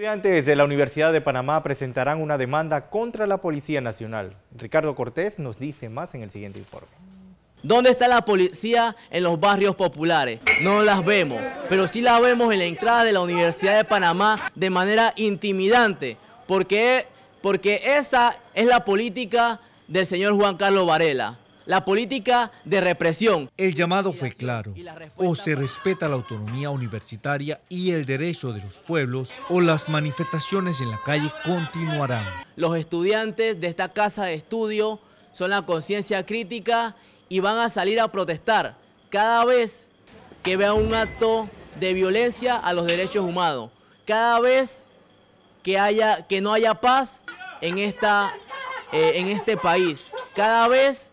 Estudiantes de la Universidad de Panamá presentarán una demanda contra la Policía Nacional. Ricardo Cortés nos dice más en el siguiente informe. ¿Dónde está la policía en los barrios populares? No las vemos, pero sí las vemos en la entrada de la Universidad de Panamá de manera intimidante, porque, porque esa es la política del señor Juan Carlos Varela la política de represión. El llamado fue claro, o se respeta la autonomía universitaria y el derecho de los pueblos, o las manifestaciones en la calle continuarán. Los estudiantes de esta casa de estudio son la conciencia crítica y van a salir a protestar cada vez que vea un acto de violencia a los derechos humanos, cada vez que, haya, que no haya paz en, esta, eh, en este país, cada vez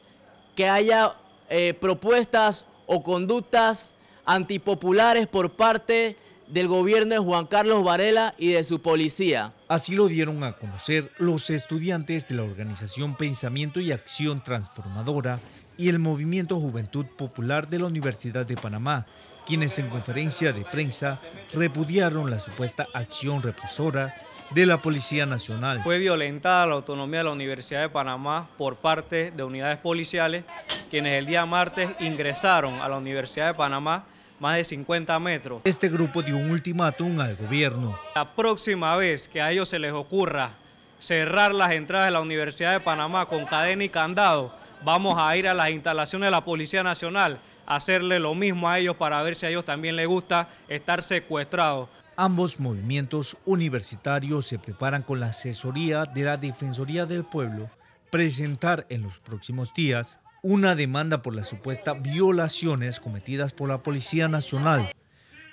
que haya eh, propuestas o conductas antipopulares por parte del gobierno de Juan Carlos Varela y de su policía. Así lo dieron a conocer los estudiantes de la organización Pensamiento y Acción Transformadora y el Movimiento Juventud Popular de la Universidad de Panamá, quienes en conferencia de prensa repudiaron la supuesta acción represora de la Policía Nacional. Fue violentada la autonomía de la Universidad de Panamá por parte de unidades policiales, quienes el día martes ingresaron a la Universidad de Panamá más de 50 metros. Este grupo dio un ultimátum al gobierno. La próxima vez que a ellos se les ocurra cerrar las entradas de la Universidad de Panamá con cadena y candado, vamos a ir a las instalaciones de la Policía Nacional hacerle lo mismo a ellos para ver si a ellos también les gusta estar secuestrados. Ambos movimientos universitarios se preparan con la asesoría de la Defensoría del Pueblo presentar en los próximos días una demanda por las supuestas violaciones cometidas por la Policía Nacional.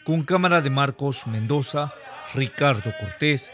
Con cámara de Marcos Mendoza, Ricardo Cortés,